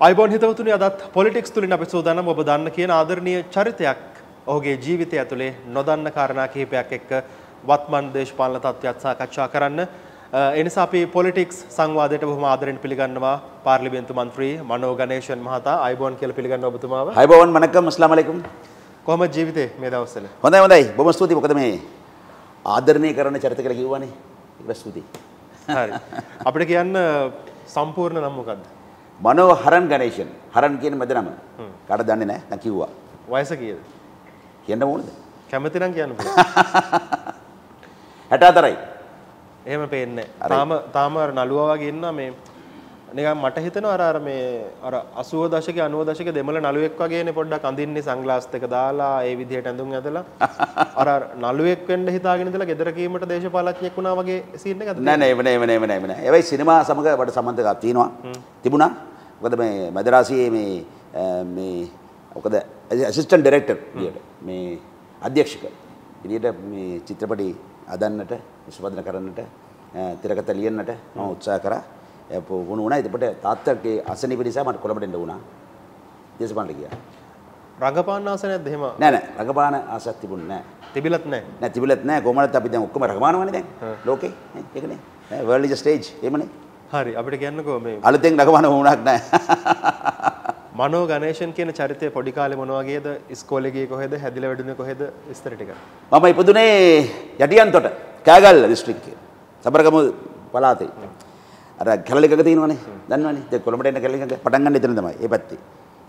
අයිබෝන් හිතවතුනි අදත් පොලිටික්ස් තුලින් අපි සූදානම් ඔබ දන්න කියන ආදරණීය චරිතයක් ඔහුගේ ජීවිතය ඇතුලේ නොදන්න කාරණා කිහිපයක් එක්ක වත්මන් දේශපාලන තත්ත්වයක් සාකච්ඡා කරන්න. ඒ නිසා අපි පොලිටික්ස් සංවාදයට බොහොම ආදරෙන් පිළිගන්නවා පාර්ලිමේන්තු මන්ත්‍රී මනෝ ගණේෂන් මහතා අයිබෝන් කියලා පිළිගන්නවා ඔබතුමාව. අයිබෝන් වණකම් අස්ලාම් අලයිකුම්. කොහොමද ජීවිතේ මේ දවස්වල? හොඳයි හොඳයි. බොහොම ස්තුතියි. මොකද මේ ආදරණීය කරන චරිත කියලා කිව්වනේ. ඒක ස්තුතියි. හරි. අපිට කියන්න සම්පූර්ණ නම් මොකද්ද? මනෝ හරන් ගණේෂන්. හරන් කියන මැද නම. කාට දන්නේ නැහැ. දැන් කිව්වා. වයස කීයද? කියන්න ඕනද? කැමති නම් කියන්න පුළුවන්. 64යි. එහෙම පේන්නේ. තාම තාම අර නළුවා වගේ ඉන්නා මේ නිකන් මට හිතෙනවා අර අර මේ අර 80 දශකේ 90 දශකේ දෙමළ නළුවෙක් වගේනේ පොඩ්ඩක් අඳින්නේ සන්ග්ලාස් එක දාලා ඒ විදිහට ඇඳුම් ඇඳලා අර අර නළුවෙක් වෙන්න හිතාගෙන ඉඳලා ගෙදර කීමට දේශපාලඥයෙක් වුණා වගේ සීන් එකක් නෑ නෑ එව නෑ එව නෑ එව නෑ. ඒවයි සිනමා සමග වඩ සම්බන්ධයක් තියෙනවා. තිබුණා. මොකද මේ මදරාසියේ මේ මේ ඔකද ඇසිස්ටන් ඩෙරෙක්ටර් විදියට මේ අධ්‍යක්ෂක විදියට මේ චිත්‍රපටි අදන්නට නිෂ්පාදනය කරන්නට තිරකත ලියන්නට මම උත්සාහ කරා වුණ වුණා එතකොට තාත්තගේ අසනීප නිසා මට කොළඹට එන්න වුණා දේශපාලනට ගියා රඟපාන්න ආස නැද්ද එහෙම නෑ නෑ රඟපාන ආසක් තිබුණේ නෑ තිබිලත් නෑ නෑ තිබිලත් නෑ කොහමද අපි දැන් ඔක්කොම රඟපානවනේ දැන් ලෝකේ ඒකනේ නෑ වර්ල්ඩ් ඉස් ස්ටේජ් එහෙමනේ හරි අපිට කියන්නකෝ මේ අලුතෙන් රකවන වුණක් නැහැ. මනෝ ගණේෂන් කියන චරිතය පොඩි කාලේ මොන වගේද? ඉස්කෝලේ ගියේ කොහෙද? හැදිලා වැඩුණේ කොහෙද? විස්තර ටික. මම ඉපදුනේ යටියන්තොට කෑගල්ල දිස්ත්‍රික්කයේ. සබරගමු පළාතේ. අර කැලල එකක තියෙනවනේ. දන්නවනේ. දැන් කොළඹට එන කැලල එකක පටන් ගන්න එතන තමයි. ඒ පැත්තේ.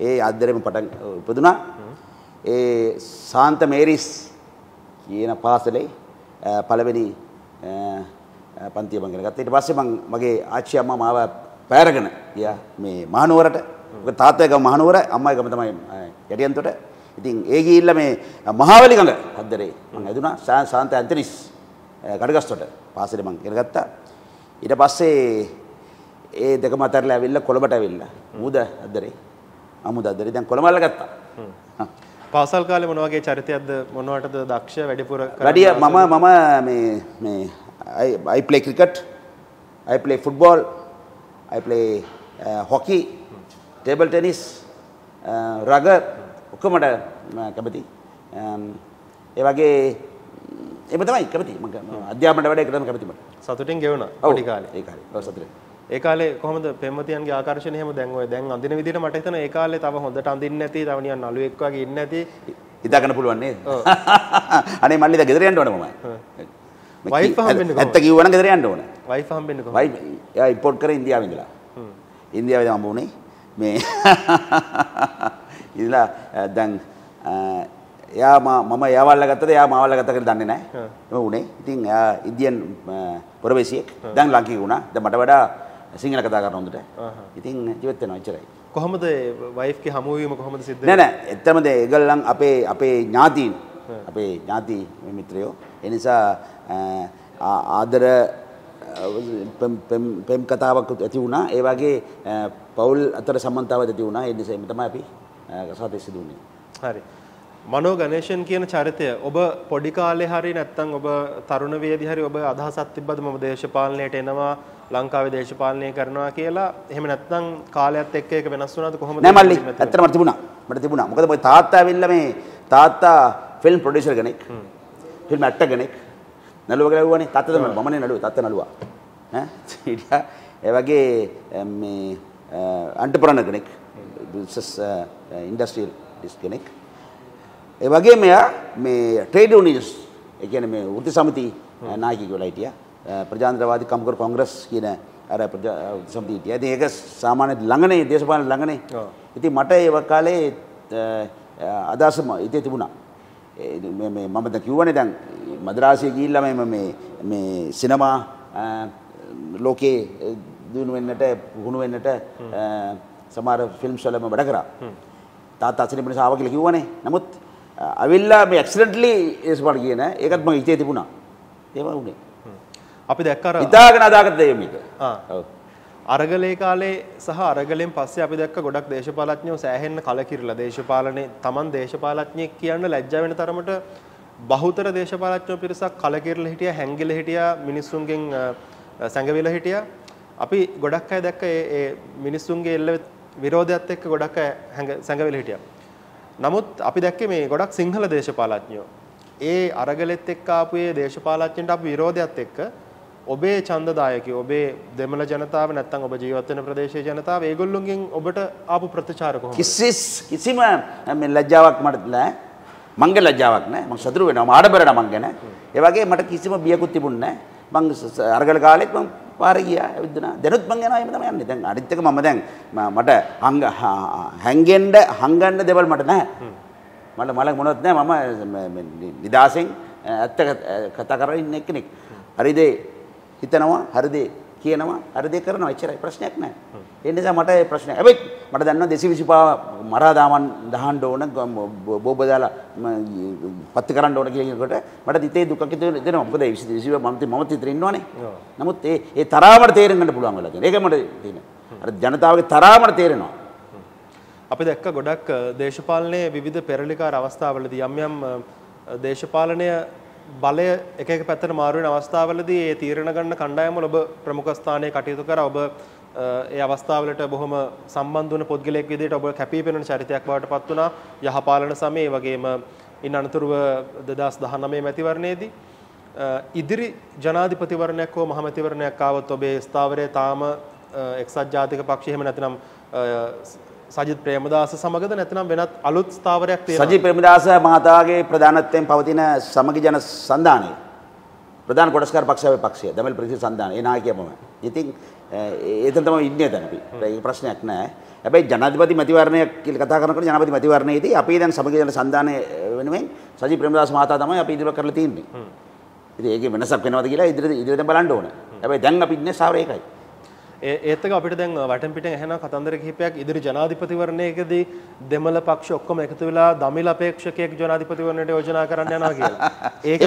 ඒ ආද්දරේම පටන් ඉපදුනා. ඒ සාන්ත මේරිස් කියන පාසලේ පළවෙනි පන්තිය මං ඉගෙන ගත්තා. ඊට පස්සේ මං මගේ ආච්චි අම්මා මාව පෑරගෙන ගියා මේ මහනුවරට. ඔක තාත්තගේ ගම මහනුවර, අම්මගේ ගම තමයි යටියන්තොට. ඉතින් ඒ ගිහිල්ලා මේ මහවැලි ගඟ හද්දරේ මං ඇදුනා ශාන්ත ඇන්තනිස් කඩගස්තොට. පාසලේ මං ඉගෙන ගත්තා. ඊට පස්සේ ඒ දෙකම අතරලා ඇවිල්ලා කොළඹට ඇවිල්ලා. මුද අද්දරේ. අමුද අද්දරේ දැන් කොළඹ අල්ලගත්තා. පාසල් කාලේ මොන වගේ චරිතයක්ද මොනවටද දක්ෂ වැඩිපුර වැඩිය මම මම මේ මේ I, I play cricket, I play football, I play uh, hockey, table tennis, uh, රග ඔක්කොමට කැමති. Um, ඒ වගේ එම තමයි කැමති අධ්‍යාපනට වැඩ කරන කැමති මට. සතුටින් ගෙවන පොඩි කාලේ. ඒ කාලේ. ඔව් සතුටින්. ඒ කාලේ කොහොමද පෙම්වතියන්ගේ ආකර්ෂණය එහෙම දැන් ඔය දැන් අඳින විදිහට මට හිතෙනවා ඒ කාලේ තව හොඳට අඳින්නේ නැති තව නිකන් නළුවෙක් වගේ ඉන්නේ නැති හිතා ගන්න පුළුවන් නේද? ඔව්. අනේ මල්ලිද ගෙදර යන්න ඕනේ මම. ඇත්ත කිවන ෙර යන්න ඕන වයි ඉපොට් කර ඉන්දියාව ඉඳලා ඉන්දියාවද අම්බුණේ මේ ඉදලා දැන් එයා මම යවල්ල ගත්තද එයා මවල්ල ගත කියලා දන්නේ නැහැ. එම උනේ. ඉතින් එයා ඉන්දියන් ප්‍රවේශියෙක්. දැන් ලංකාවේ වුණා. දැන් මට වඩා සිංහල කතා කරන හොඳට. ඉතින් ජීවත් වෙනවා එච්චරයි. කොහොමද වයිෆ්ගේ හමුවීම කොහොමද සිද්ධ වෙන්නේ? නෑ නෑ. එතනම ඒගොල්ලන් අපේ අපේ ඥාතීන් අපේ ඥාති මිත්‍රයෝ. ඒ නිසා ආදර පෙම් කතාවක් ඇති වුණා. ඒ වගේ පවුල් අතර සම්බන්ධතාවක් ඇති වුණා. ඒ නිසා තමයි අපි සාතේ සිදු වුණේ. හරි. මනෝ ගණේෂන් කියන චරිතය ඔබ පොඩි කාලේ හරි නැත්නම් ඔබ තරුණ වයේදී හරි ඔබ අදහසක් තිබ්බද මම දේශපාලනයට එනවා ලංකාවේ දේශපාලනය කරනවා කියලා එහෙම නැත්නම් කාලයත් එක්ක ඒක වෙනස් වුණාද කොහොමද නෑ මල්ලි ඇත්තටම තිබුණා මට තිබුණා මොකද මගේ තාත්තා ඇවිල්ලා මේ තාත්තා ෆිල්ම් ප්‍රොඩියුසර් කෙනෙක් ෆිල්ම් ඇක්ටර් කෙනෙක් නළුව කියලා වුණානේ තාත්තා තමයි මමනේ නළුව තාත්තා නළුවා ඈ ඊට ඒ වගේ මේ අන්ටර්ප්‍රනර් කෙනෙක් බිස්නස් ඉන්ඩස්ට්‍රියල් ඩිස් කෙනෙක් ඒ වගේ මෙයා මේ ට්‍රේඩ් යුනියන්ස් ඒ කියන්නේ මේ වෘත්ති සමිති නායකයෙක් වෙලා හිටියා ප්‍රජාතන්ත්‍රවාදී කම්කරු කොංග්‍රස් කියන අර සම්දීට. ඉතින් ඒක සාමාන්‍ය ළඟනේ දේශපාලන ළඟනේ. ඉතින් මට ඒ කාලේ අදහසම ඉතින් තිබුණා. මම ද කිව්වනේ දැන් මද්‍රාසිය ගිහිල්ලා මම මේ මේ සිනමා ලෝකේ දිනු වෙන්නට පුහුණු වෙන්නට සමහර ෆිල්ම්ස් වල මම වැඩ කරා. තාත්තා අසිරිපින සාව කියලා කිව්වනේ. නමුත් අවිල්ලා මේ ඇක්සිඩන්ට්ලි ඒස් වල කියන ඒකත් මගේ හිතේ තිබුණා. ඒවා උනේ. අපි දැක්ක අර ඉදාගෙන අදාගත්ත දේ මේක. ආ. ඔව්. අරගලේ කාලේ සහ අරගලෙන් පස්සේ අපි දැක්ක ගොඩක් දේශපාලඥයෝ සෑහෙන්න කලකිරිලා දේශපාලනේ Taman දේශපාලඥයෙක් කියන්න ලැජ්ජා වෙන තරමට බහුතර දේශපාලඥයෝ පිරිසක් කලකිරිලා හිටියා හැංගිලා හිටියා මිනිස්සුන්ගෙන් සැඟවිලා හිටියා අපි ගොඩක් අය දැක්ක ඒ මිනිස්සුන්ගේ එල්ල විරෝධයත් එක්ක ගොඩක් අය සැඟවිලා හිටියා. නමුත් අපි දැක්කේ මේ ගොඩක් සිංහල දේශපාලඥයෝ ඒ අරගලෙත් එක්ක ආපු ඒ දේශපාලඥයන්ට අපි විරෝධයත් එක්ක ඔබේ ඡන්දදායකයෝ ඔබේ දෙමළ ජනතාව නැත්නම් ඔබ ජීවත් වෙන ප්‍රදේශයේ ජනතාව ඒගොල්ලොන්ගෙන් ඔබට ආපු ප්‍රතිචාර කොහොමද කිසිස් කිසිම මේ ලැජ්ජාවක් මට නෑ මංගේ ලැජ්ජාවක් නෑ මං සතුරු වෙනවා මම ආඩබර නෑ මං ගැන ඒ වගේ මට කිසිම බියකුත් තිබුණේ නෑ මං අරගල කාලෙත් මං පාර ගියා ඇවිද්දනා දැනුත් මං යනවා එහෙම තමයි යන්නේ දැන් අනිත් එක මම දැන් මට හංග හැංගෙන්න හංගන්න දේවල් මට නෑ මල මල මොනවත් නෑ මම නිදාසෙන් ඇත්ත කතා කරමින් ඉන්න කෙනෙක් හරිද හිතනවා හරිදේ කියනවා හරිදේ කරනවා එච්චරයි ප්‍රශ්නයක් නැහැ. ඒ නිසා මට ඒ ප්‍රශ්නය. හැබැයි මට දන්නවා 225 මරා දාමන් දහන්න ඕන බෝබ දාලා පත්ති කරන්න ඕන කියලා කියනකොට මට හිතේ දුකක් හිතෙනවා. මොකද 225 මම මම තිතර ඉන්නවනේ. නමුත් ඒ ඒ තරහවට තේරෙන්න පුළුවන් වෙලා තියෙනවා. ඒක මට තියෙනවා. අර ජනතාවගේ තරහවට තේරෙනවා. අපි දැක්ක ගොඩක් දේශපාලනයේ විවිධ පෙරලිකාර අවස්ථාවලදී යම් යම් දේශපාලනය බලය එක එක පැත්තට මාරු වෙන අවස්ථාවලදී ඒ තීරණ ගන්න කණ්ඩායම ඔබ ප්‍රමුඛ ස්ථානයේ කටයුතු කර ඔබ ඒ අවස්ථාවලට බොහොම සම්බන්ධ වන පුද්ගලයෙක් විදිහට ඔබ කැපී පෙනෙන චරිතයක් බවට පත් වුණා යහපාලන සමයේ වගේම ඉන් අනතුරුව 2019 මැතිවරණයේදී ඉදිරි ජනාධිපතිවරණයක් හෝ මහමැතිවරණයක් ආවොත් ඔබේ ස්ථාවරය තාම එක්සත් ජාතික පක්ෂය එහෙම නැතිනම් සජිත් ප්‍රේමදාස සමගද නැතිනම් වෙනත් අලුත් ස්ථාවරයක් තියෙනවද? සජිත් ප්‍රේමදාස මහතාගේ ප්‍රධානත්වයෙන් පවතින සමගි ජන සන්ධානය ප්‍රධාන කොටස්කාර පක්ෂයේ පක්ෂය දමල් ප්‍රතිශත සන්ධානය ඒ නායකයම. ඉතින් ඒතන තමයි ඉන්නේ දැන් අපි. ඒක ප්‍රශ්නයක් නෑ. හැබැයි ජනාධිපති මැතිවරණය කියලා කතා කරනකොට ජනාධිපති මැතිවරණයේදී අපි දැන් සමගි ජන සන්ධානය වෙනුවෙන් සජිත් ප්‍රේමදාස මහතා තමයි අපි ඉදිරියට කරලා තියෙන්නේ. ඉතින් ඒකේ වෙනසක් වෙනවද කියලා ඉදිරියට ඉදිරියට බලන්න ඕන. හැබැයි දැන් අපි ඉන්නේ සාවර ඒකයි. ඒත්තක අපිට දැන් වැටපිට හැන කතන්දර කිහිපයක් ඉදිරි ජනාධිපතිවරණයකදී දෙමළ පක්ෂ ඔක්කොම එකතු වෙලා දමිල අපේක්ෂකයෙක් ජනාධිපතිවරණයට යෝජනා කරන්න යනවා කියලා. ඒක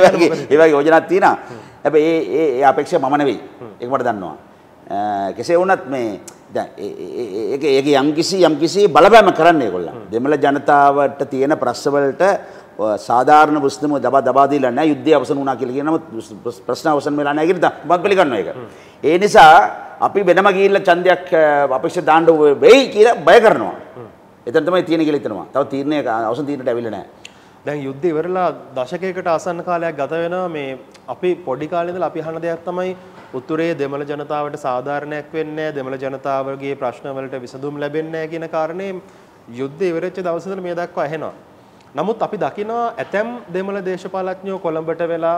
ඒවා යෝජනාවක් තියෙනවා. හැබැයි ඒ ඒ අපේක්ෂය මම නෙවෙයි. ඒක මට දන්නවා. කෙසේ වුණත් මේ දැන් ඒක ඒක යම්කිසි යම්කිසි බලපෑම කරන්න ඒගොල්ලෝ. දෙමළ ජනතාවට තියෙන ප්‍රශ්නවලට සාධාරණ ප්‍රශ්නම දබා දබා දීලා නැහැ. යුද්ධය අවසන් වුණා කියලා කියනම ප්‍රශ්න අවසන් වෙලා නැහැ කියලා මම පිළිගන්නවා ඒක. ඒ නිසා අපි වෙනම ගිහිල්ලා ඡන්දයක් අපේක්ෂා දාන්න වෙයි කියලා බය කරනවා. එතන තමයි තියෙන කියලා හිතනවා. තව තීරණයක අවසන් තීරණයට ඇවිල්ලා නැහැ. දැන් යුද්ධ ඉවරලා දශකයකට ආසන්න කාලයක් ගත වෙනවා මේ අපි පොඩි කාලේ ඉඳලා අපි අහන දෙයක් තමයි උතුරේ දෙමළ ජනතාවට සාධාරණයක් වෙන්නේ නැහැ දෙමළ ජනතාවගේ ප්‍රශ්න වලට විසඳුම් ලැබෙන්නේ නැහැ කියන කාරණේ යුද්ධ ඉවරෙච්ච දවස් ඉඳලා මේ දක්වා ඇහෙනවා. නමුත් අපි දකිනවා ඇතැම් දෙමළ දේශපාලඥයෝ කොළඹට වෙලා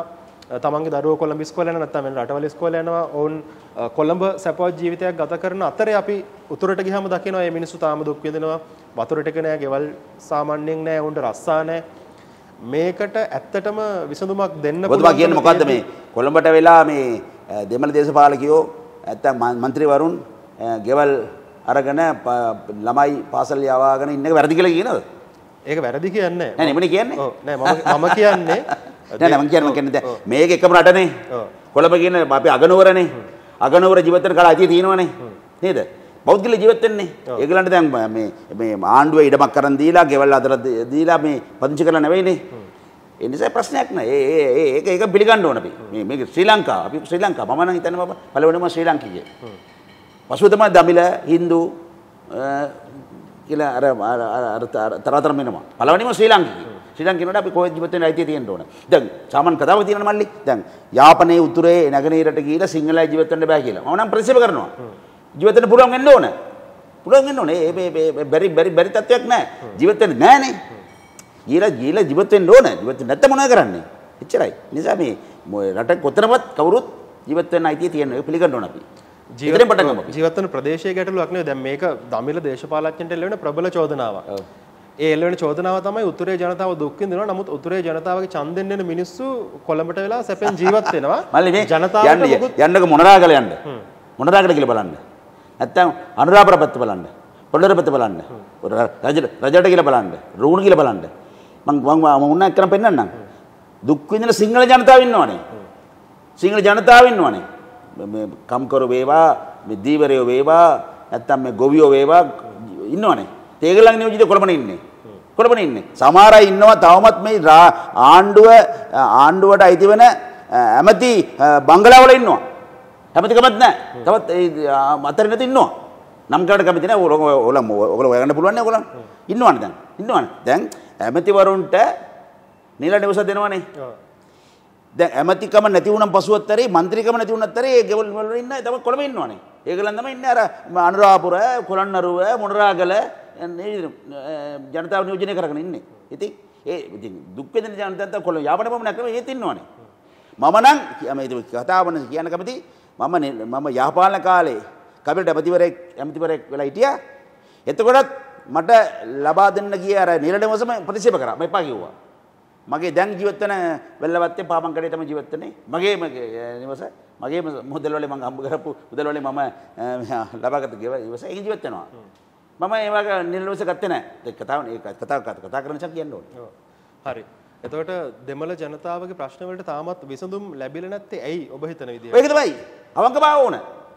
තමන්ගේ දරුවෝ කොළඹ ඉස්කෝලේ යනවා නැත්නම් වෙන රටවල ඉස්කෝලේ යනවා ඔවුන් කොළඹ සැපවත් ජීවිතයක් ගත කරන අතරේ අපි උතුරට ගිහම දකිනවා මේ මිනිස්සු තාම දුක් විඳිනවා වතුරට නෑ ගෙවල් සාමාන්‍යයෙන් නෑ ඔවුන්ට රස්සා නෑ මේකට ඇත්තටම විසඳුමක් දෙන්න ඔබතුමා කියන්නේ මොකද්ද මේ කොළඹට වෙලා මේ දෙමළ දේශපාලකයෝ නැත්නම් മന്ത്രിවරුන් ගෙවල් අරගෙන ළමයි පාසල් යවාගෙන ඉන්න එක වැරදි කියලා කියනද? ඒක වැරදි කියන්නේ නෑ නෙමෙයි කියන්නේ. ඔව් නෑ මම මම කියන්නේ නෑ මම කියන්නේ මම කියන්නේ දැන් මේක එකම රටනේ. කොළඹ කියන අපි අගනුවරනේ. අගනුවර ජීවිතේට කල අයිතිය තියෙනවනේ. නේද? බෞද්ධල ජීවත් වෙන්නේ. ඒගොල්ලන්ට දැන් මේ මේ ආණ්ඩුවේ ඉඩමක් කරන් දීලා, ගෙවල් අතර දීලා මේ පදිංචි කරලා නැවෙයිනේ. ඒ නිසා ප්‍රශ්නයක් නෑ. ඒ ඒ ඒක ඒක පිළිගන්න ඕන අපි. මේ මේක ශ්‍රී ලංකාව. අපි ශ්‍රී ලංකාව. මම නම් හිතන්නේ මම පළවෙනිම ශ්‍රී ලංකීය. පසුව තමයි දමිළ, Hindu කියලා අර අර අර තරතරම් වෙනවා. පළවෙනිම ශ්‍රී ලංකීය. ශ්‍රී ලංකේනට අපි කොහෙද ජීවත් වෙන්න අයිතිය තියෙන්න ඕන. දැන් සාමාන්‍ය කතාව තියෙනවා මල්ලි. දැන් යාපනයේ උතුරේ නැගෙනහිරට ගිහිලා සිංහලයි ජීවත් වෙන්න බෑ කියලා. මම නම් ප්‍රතිසේව කරනවා. ජීවත් වෙන්න පුළුවන් වෙන්න ඕන. පුළුවන් වෙන්න ඕනේ. මේ බැරි බැරි බැරි තත්වයක් නැහැ. ජීවත් වෙන්න නැහනේ. ගිහිලා ගිහිලා ජීවත් වෙන්න ඕන. ජීවත් වෙන්න නැත්නම් මොනවද කරන්නේ? එච්චරයි. නිසා මේ රට කොතනවත් කවුරුත් ජීවත් වෙන්න අයිතිය තියෙනවා. ඒක පිළිගන්න ඕන අපි. ජීවිතේ පටන් ගමු. ජීවත් වෙන ප්‍රදේශයේ ගැටලුවක් නෙවෙයි. දැන් මේක දමිළ දේශපාලඥයන්ට ලැබෙන ප්‍රබල චෝදනාවක්. ඒ එළවෙන චෝදනාව තමයි උතුරේ ජනතාව දුක් විඳිනවා. නමුත් උතුරේ ජනතාවගේ ඡන්දෙන් එන මිනිස්සු කොළඹට වෙලා සැපෙන් ජීවත් වෙනවා. මල්ලි මේ ජනතාවට යන්නක මොනරාගල යන්න. මොනරාගල කියලා බලන්න. නැත්තම් අනුරාපුර පැත්ත බලන්න. පොළොර පැත්ත බලන්න. රජට කියලා බලන්න. රූණ කියලා බලන්න. මං මං මම උන්න එක්කනම් පෙන්නන්නම්. දුක් විඳින සිංහල ජනතාව ඉන්නවනේ. සිංහල ජනතාව ඉන්නවනේ. මේ කම්කරු වේවා, මේ දීවරයෝ වේවා, නැත්තම් මේ ගොවියෝ වේවා ඉන්නවනේ. ඒගොල්ලන් නියෝජිත කොළඹනේ ඉන්නේ. කොළඹනේ ඉන්නේ. සමහර අය ඉන්නවා තවමත් මේ ආණ්ඩුව ආණ්ඩුවට අයිති වෙන ඇමති බංගලාවල ඉන්නවා. ඇමතිකමත් නැහැ. තවත් ඒ අතර නැති ඉන්නවා. නම් කාට කැමති නැහැ. ඕගොල්ලෝ ඕගොල්ලෝ හොයගන්න පුළුවන් නේ ඕගොල්ලන්. ඉන්නවනේ දැන්. ඉන්නවනේ. දැන් ඇමතිවරුන්ට නිල නිවස දෙනවනේ. දැන් ඇමතිකම නැති වුණන් පසුවත්තරේ මන්ත්‍රීකම නැති වුණත් තරේ ඒ ගෙවල් වල ඉන්න තම කොළඹ ඉන්නවනේ. ඒගොල්ලන් තමයි ඉන්නේ අර අනුරාපුර, කොළන්නරුව, මොණරාගල ජනතාව නියෝජනය කරගෙන ඉන්නේ. ඉතින් ඒ ඉතින් දුක් වෙන ජනතාව කොල්ල යාපන බමුණක් නෙමෙයි ඒත් ඉන්නවනේ. මම නම් මේ කතාවන කියන්න කැමති මම මම යහපාලන කාලේ කබිලට ඇමතිවරයෙක් ඇමතිවරයෙක් වෙලා හිටියා. එතකොටත් මට ලබා දෙන්න ගිය අර නිලඩවසම ප්‍රතික්ෂේප කරා. මම එපා කිව්වා. මගේ දැන් ජීවත් වෙන වෙල්ලවත්තේ පාපංකඩේ තමයි ජීවත් වෙන්නේ. මගේ නිවස මගේ මුදල් වලින් මම හම්බ කරපු මුදල් වලින් මම ලබාගත ගෙව ඉවස ඒක ජීවත් වෙනවා. මම ඒවා නිල්ලෝස ගත්තේ නෑ කතාව කතාව කතා කරන චක් කියන්න ඕන හරි එතකොට දෙමළ ජනතාවගේ ප්‍රශ්නවලට තාමත් විසඳුම් ලැබිල නැත්තේ ඇයි ඔබ හිතන විදිහ ඒක තමයි අවංක බව ඕන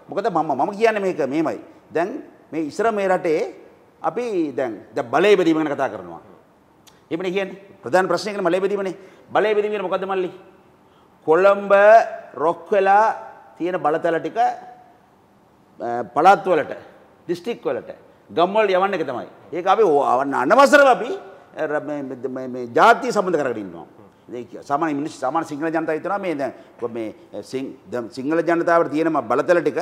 මොකද මම මම කියන්නේ මේක මේමයි දැන් මේ ඉස්සර මේ රටේ අපි දැන් දැන් බලය බෙදීම ගැන කතා කරනවා එමන කියන්න ප්‍රධාන ප්‍රශ්නයක මලේ බෙදීමනේ බලය බෙදීමට මොකද මල්ලි කොළඹ රොක් වෙලා තියෙන බලතල ටික පළාත් වලට දිස්ත්‍රික් වලට ගම්වලට යවන්න එක තමයි. ඒක අපි අනවසරව අපි ජාති සම්බන්ධ කරගෙන ඉන්නවා. සාමාන්‍ය මිනිස් සාමාන්‍ය සිංහල ජනතාව හිතනවා මේ දැන් මේ සිංහල ජනතාවට තියෙන බලතල ටික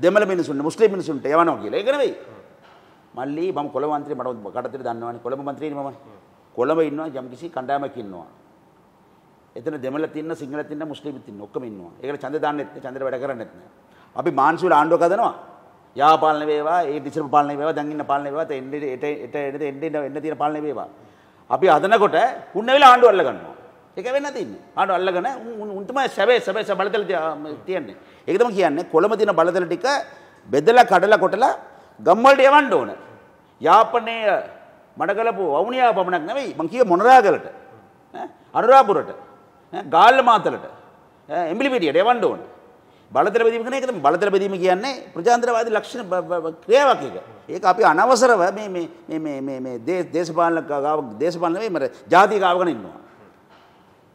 දෙමළ මිනිසුන්ට මුස්ලිම් මිනිසුන්ට යවනවා කියලා. ඒක නෙවෙයි. මල්ලි මම කොළඹ മന്ത്രി මට කඩතර දන්නවනේ කොළඹ മന്ത്രിනේ මම. කොළඹ ඉන්නවා යම්කිසි කණ්ඩායමක් ඉන්නවා. එතන දෙමළ තින්න සිංහල තින්න මුස්ලිම් තින්න ඔක්කොම ඉන්නවා. ඒකට ඡන්ද දාන්නෙත් ඡන්දේ වැඩ කරන්නෙත් නෑ. අපි මාන්සුල ආණ්ඩුව කදනවා. යාව පාලනය වේවා, ඒ ඉතිසර පාලනය වේවා, දැන් ඉන්න පාලනය වේවා, එන්න එට එට එන්න එන්න තියෙන පාලනය වේවා. අපි හදනකොට උන් ඇවිල්ලා ආණ්ඩුව අල්ල ගන්නවා. ඒක වෙන්න තින්නේ. ආණ්ඩුව අල්ලගෙන උන් උන් තමයි සැබෑ සැබෑ බලතල තියන්නේ. ඒක තමයි කියන්නේ කොළඹ තියෙන බලතල ටික බෙදලා කඩලා කොටලා ගම් වලට යවන්න ඕන. යාපනයේ මඩකලපු වවුනියා පමණක් නෙවෙයි මං කිය මොනරාගලට. අනුරාපුරට. ගාල්ල මාතලට. එම්බිලිපිටියට යවන්න ඕනේ. බලතල බැදීම කියන එක තමයි බලතල බැදීම කියන්නේ ප්‍රජාතන්ත්‍රවාදී ලක්ෂණ ක්‍රියාවක් එක. ඒක අපි අනවසරව මේ මේ මේ මේ මේ මේ දේශ දේශපාලන ගාව දේශපාලන නෙවෙයි මර ජාතිය ගාවගෙන ඉන්නවා.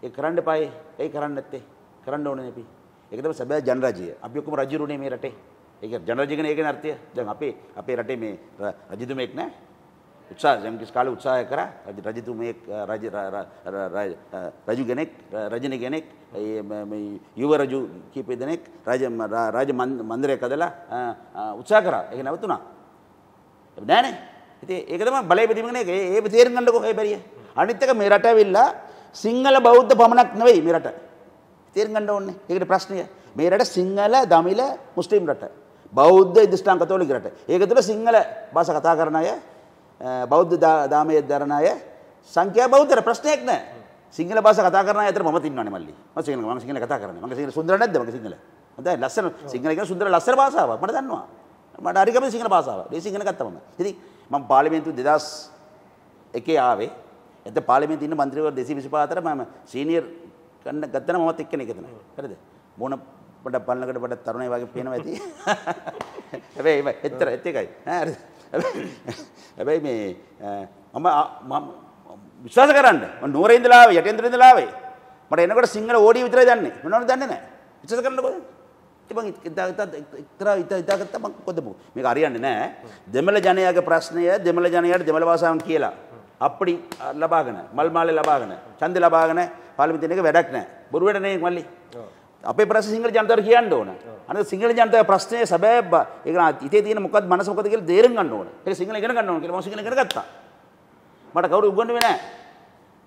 ඒක කරන්න එපායි. ඒක කරන්න නැත්තේ. කරන්න ඕනේ අපි. ඒක තමයි සැබෑ ජනරජය. අපි ඔක්කොම රජුරුනේ මේ රටේ. ඒක ජනරජය කියන ඒකේ අර්ථය. දැන් අපේ අපේ රටේ මේ රජතුමෙක් නෑ. උත්සාහ යම් කිසි කාලේ උත්සාහය කරා රජතුමේ රජ රජු කෙනෙක් රජින කෙනෙක් මේ යුව රජු කීප දෙනෙක් රාජ රාජ මන්දිරයක හදලා උත්සාහ කරා ඒක නැවතුණා නෑනේ ඉතින් ඒක තමයි බලය බෙදීම කියන්නේ ඒ ඒ තේරුම් ගන්නකො ඒ බැරිය අනිත් එක මේ රට ඇවිල්ලා සිංහල බෞද්ධ පමණක් නෙවෙයි මේ රට තේරුම් ගන්න ඕනේ ඒකට ප්‍රශ්නය මේ රට සිංහල දමිළ මුස්ලිම් රට බෞද්ධ ඉස්ලාම් කතෝලික රට ඒක තුළ සිංහල භාෂා කතා කරන අය බෞද්ධ දාමයේ දරණ අය සංඛ්‍යා බෞද්ධර ප්‍රශ්නයක් නෑ. සිංහල භාෂාව කතා කරන අය අතර මම තින්නවනේ මල්ලි. මම සිංහල මම සිංහල කතා කරන්නේ. මම සිංහල සුන්දර නැද්ද මගේ සිංහල? හොඳයි ලස්සන සිංහල කියන සුන්දර ලස්සන භාෂාවක් මට දන්නවා. මට හරි කැමති සිංහල භාෂාව. මේ සිංහල ගත්තා මම. ඉතින් මම පාර්ලිමේන්තුව 2001 ආවේ. එතන පාර්ලිමේන්තුවේ ඉන්න മന്ത്രിවරු 224 මම සීනියර් ගන්න ගත්තන මමත් එක්කෙනෙක් එතන. හරිද? මොන පඩ පල්ලකට පඩ තරුණයි වගේ පේනවා ඇති. හැබැයි එච්චර එත් එකයි. හරිද? හැබැයි මේ මම විශ්වාස කරන්න මම නුවර ඉඳලා ආවේ යටෙන්දර ඉඳලා ආවේ මට එනකොට සිංහල ඕඩිය විතරයි දන්නේ මොනවද දන්නේ නැහැ විශ්වාස කරන්නකො ඉතින් ඉතර ඉත ඉතකට මම කොදමු මේක හරියන්නේ නැහැ දෙමළ ජනයාගේ ප්‍රශ්නය දෙමළ ජනයාට දෙමළ භාෂාවෙන් කියලා අප්පඩි ලබාගෙන මල් මාලේ ලබාගෙන ඡන්දේ ලබාගෙන පාර්ලිමේන්තුවේ වැඩක් නැහැ බොරු වැඩ නේ මල්ලි ඔව් අපේ ප්‍රශ්න සිංහල ජනතාවට කියන්න ඕන. අනේ සිංහල ජනතාවේ ප්‍රශ්නේ සැබෑ ඒක ඉතේ තියෙන මොකක්ද මනස මොකද කියලා තේරුම් ගන්න ඕන. ඒක සිංහල ඉගෙන ගන්න ඕන කියලා මම සිංහල ඉගෙන ගත්තා. මට කවුරු උගන්වන්නේ නැහැ.